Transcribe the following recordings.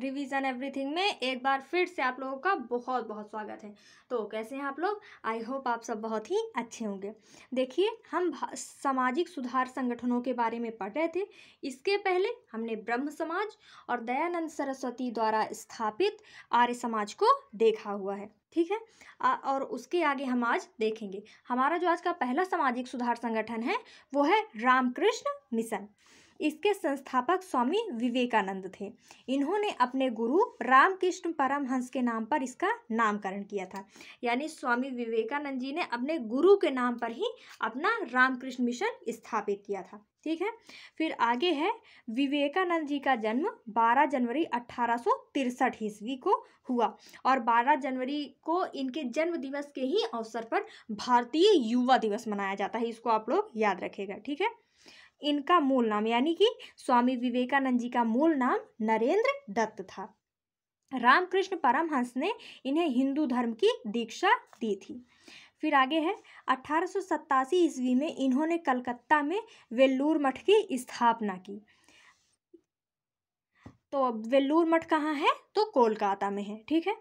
revision everything में एक बार फिर से आप लोगों का बहुत बहुत स्वागत है तो कैसे हैं आप लोग आई होप आप सब बहुत ही अच्छे होंगे देखिए हम सामाजिक सुधार संगठनों के बारे में पढ़ रहे थे इसके पहले हमने ब्रह्म समाज और दयानंद सरस्वती द्वारा स्थापित आर्य समाज को देखा हुआ है ठीक है आ, और उसके आगे हम आज देखेंगे हमारा जो आज का पहला सामाजिक सुधार संगठन है वो है रामकृष्ण मिशन इसके संस्थापक स्वामी विवेकानंद थे इन्होंने अपने गुरु रामकृष्ण परमहंस के नाम पर इसका नामकरण किया था यानी स्वामी विवेकानंद जी ने अपने गुरु के नाम पर ही अपना रामकृष्ण मिशन स्थापित किया था ठीक है फिर आगे है विवेकानंद जी का जन्म 12 जनवरी अठारह ईस्वी को हुआ और 12 जनवरी को इनके जन्म दिवस के ही अवसर पर भारतीय युवा दिवस मनाया जाता है इसको आप लोग याद रखेगा ठीक है इनका मूल नाम यानी कि स्वामी विवेकानंद जी का मूल नाम नरेंद्र दत्त था रामकृष्ण परमहंस ने इन्हें हिंदू धर्म की दीक्षा दी थी फिर आगे है अठारह ईस्वी में इन्होंने कलकत्ता में वेल्लूर मठ की स्थापना की तो वेल्लूर मठ कहाँ है तो कोलकाता में है ठीक है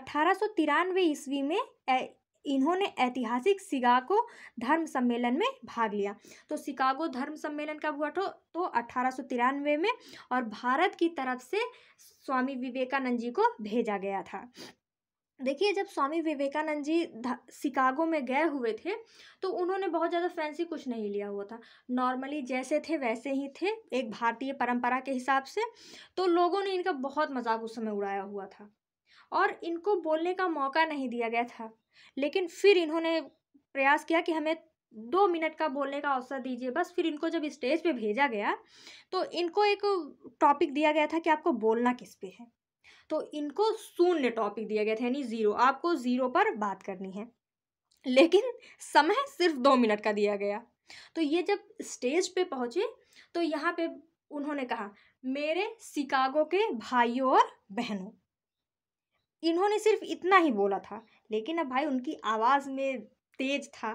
अठारह ईस्वी में इन्होंने ऐतिहासिक शिकागो धर्म सम्मेलन में भाग लिया तो शिकागो धर्म सम्मेलन कब हुआ तो तो अठारह में और भारत की तरफ से स्वामी विवेकानंद जी को भेजा गया था देखिए जब स्वामी विवेकानंद जी शिकागो में गए हुए थे तो उन्होंने बहुत ज़्यादा फैंसी कुछ नहीं लिया हुआ था नॉर्मली जैसे थे वैसे ही थे एक भारतीय परंपरा के हिसाब से तो लोगों ने इनका बहुत मजाक उस समय उड़ाया हुआ था और इनको बोलने का मौका नहीं दिया गया था लेकिन फिर इन्होंने प्रयास किया कि हमें दो मिनट का बोलने का अवसर दीजिए बस फिर इनको जब स्टेज पे भेजा गया तो इनको एक टॉपिक दिया गया था कि आपको बोलना किस पे है तो इनको शून्य टॉपिक दिया गया था यानी ज़ीरो आपको ज़ीरो पर बात करनी है लेकिन समय सिर्फ दो मिनट का दिया गया तो ये जब स्टेज पे पहुँचे तो यहाँ पे उन्होंने कहा मेरे शिकागो के भाइयों और बहनों इन्होंने सिर्फ इतना ही बोला था लेकिन अब भाई उनकी आवाज़ में तेज था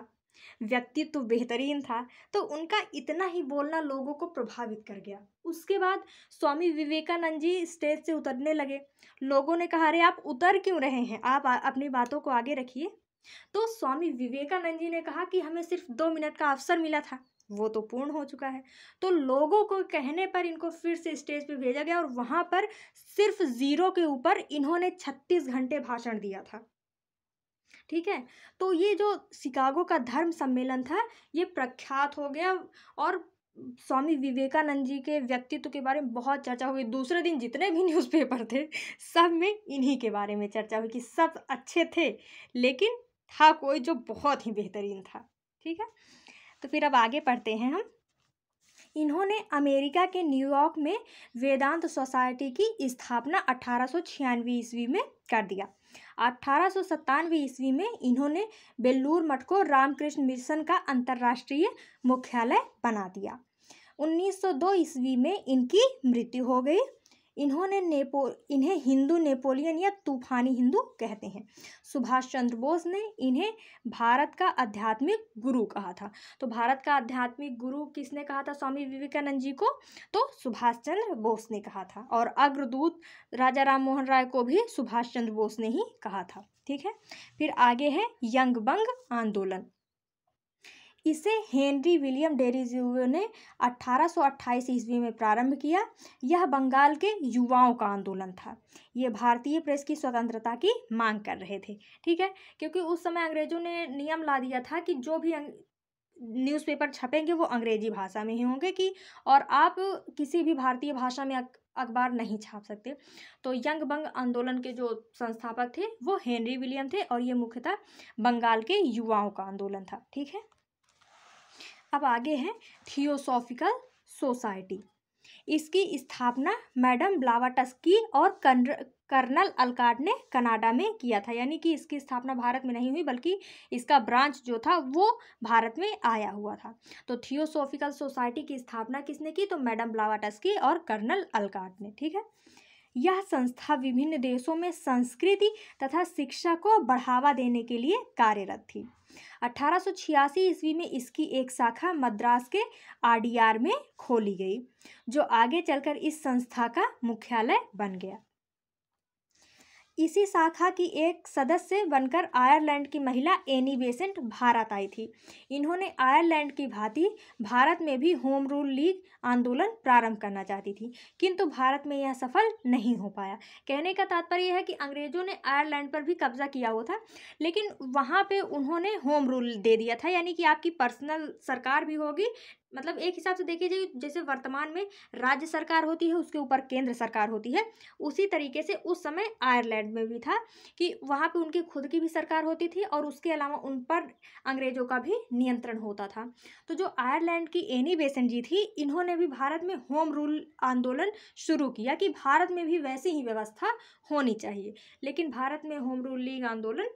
व्यक्तित्व तो बेहतरीन था तो उनका इतना ही बोलना लोगों को प्रभावित कर गया उसके बाद स्वामी विवेकानंद जी स्टेज से उतरने लगे लोगों ने कहा अरे आप उतर क्यों रहे हैं आप अपनी बातों को आगे रखिए तो स्वामी विवेकानंद जी ने कहा कि हमें सिर्फ दो मिनट का अवसर मिला था वो तो पूर्ण हो चुका है तो लोगों को कहने पर इनको फिर से स्टेज पे भेजा गया और वहाँ पर सिर्फ ज़ीरो के ऊपर इन्होंने छत्तीस घंटे भाषण दिया था ठीक है तो ये जो शिकागो का धर्म सम्मेलन था ये प्रख्यात हो गया और स्वामी विवेकानंद जी के व्यक्तित्व के बारे में बहुत चर्चा हुई दूसरे दिन जितने भी न्यूज़पेपर थे सब में इन्हीं के बारे में चर्चा हुई कि सब अच्छे थे लेकिन था कोई जो बहुत ही बेहतरीन था ठीक है तो फिर अब आगे पढ़ते हैं हम इन्होंने अमेरिका के न्यूयॉर्क में वेदांत सोसाइटी की स्थापना अठारह ईस्वी में कर दिया अठारह ईस्वी में इन्होंने बेल्लूर मठ को रामकृष्ण मिशन का अंतर्राष्ट्रीय मुख्यालय बना दिया 1902 ईस्वी में इनकी मृत्यु हो गई इन्होंने नेपो इन्हें हिंदू नेपोलियन या तूफानी हिंदू कहते हैं सुभाष चंद्र बोस ने इन्हें भारत का आध्यात्मिक गुरु कहा था तो भारत का आध्यात्मिक गुरु किसने कहा था स्वामी विवेकानंद जी को तो सुभाष चंद्र बोस ने कहा था और अग्रदूत राजा राम मोहन राय को भी सुभाष चंद्र बोस ने ही कहा था ठीक है फिर आगे है यंग बंग आंदोलन इसे हेनरी विलियम डेरिज्यूवे ने 1828 ईस्वी में प्रारंभ किया यह बंगाल के युवाओं का आंदोलन था ये भारतीय प्रेस की स्वतंत्रता की मांग कर रहे थे ठीक है क्योंकि उस समय अंग्रेजों ने नियम ला दिया था कि जो भी अंग... न्यूज़पेपर छपेंगे वो अंग्रेजी भाषा में ही होंगे कि और आप किसी भी भारतीय भाषा में अखबार नहीं छाप सकते तो यंग बंग आंदोलन के जो संस्थापक थे वो हेनरी विलियम थे और ये मुख्यतः बंगाल के युवाओं का आंदोलन था ठीक है अब आगे हैं थियोसॉफिकल सोसाइटी इसकी स्थापना मैडम की और कर्नल अलकाट ने कनाडा में किया था यानी कि इसकी स्थापना भारत में नहीं हुई बल्कि इसका ब्रांच जो था वो भारत में आया हुआ था तो थियोसॉफिकल सोसाइटी की स्थापना किसने की तो मैडम की और कर्नल अलकाट ने ठीक है यह संस्था विभिन्न देशों में संस्कृति तथा शिक्षा को बढ़ावा देने के लिए कार्यरत थी 1886 ईस्वी में इसकी एक शाखा मद्रास के आर में खोली गई जो आगे चलकर इस संस्था का मुख्यालय बन गया इसी शाखा की एक सदस्य बनकर आयरलैंड की महिला एनी बेसेंट भारत आई थी इन्होंने आयरलैंड की भांति भारत में भी होम रूल लीग आंदोलन प्रारंभ करना चाहती थी किंतु भारत में यह सफल नहीं हो पाया कहने का तात्पर्य है कि अंग्रेजों ने आयरलैंड पर भी कब्जा किया हुआ था लेकिन वहाँ पर उन्होंने होम रूल दे दिया था यानी कि आपकी पर्सनल सरकार भी होगी मतलब एक हिसाब से देखिए जाए जैसे वर्तमान में राज्य सरकार होती है उसके ऊपर केंद्र सरकार होती है उसी तरीके से उस समय आयरलैंड में भी था कि वहाँ पे उनकी खुद की भी सरकार होती थी और उसके अलावा उन पर अंग्रेजों का भी नियंत्रण होता था तो जो आयरलैंड की एनी बेसन जी थी इन्होंने भी भारत में होम रूल आंदोलन शुरू किया कि भारत में भी वैसी ही व्यवस्था होनी चाहिए लेकिन भारत में होम रूल लीग आंदोलन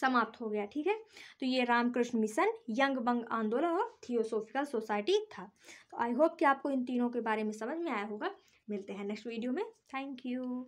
समाप्त हो गया ठीक है तो ये रामकृष्ण मिशन यंग बंग आंदोलन और थियोसोफिकल सोसाइटी था तो आई होप कि आपको इन तीनों के बारे में समझ में आया होगा मिलते हैं नेक्स्ट वीडियो में थैंक यू